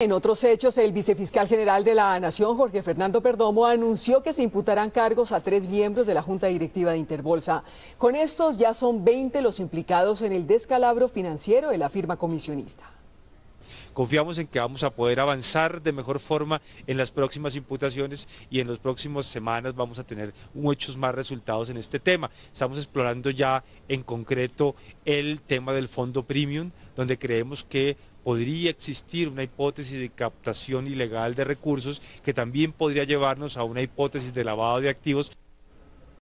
En otros hechos, el vicefiscal general de la Nación, Jorge Fernando Perdomo, anunció que se imputarán cargos a tres miembros de la Junta Directiva de Interbolsa. Con estos ya son 20 los implicados en el descalabro financiero de la firma comisionista. Confiamos en que vamos a poder avanzar de mejor forma en las próximas imputaciones y en las próximas semanas vamos a tener muchos más resultados en este tema. Estamos explorando ya en concreto el tema del fondo premium, donde creemos que podría existir una hipótesis de captación ilegal de recursos que también podría llevarnos a una hipótesis de lavado de activos.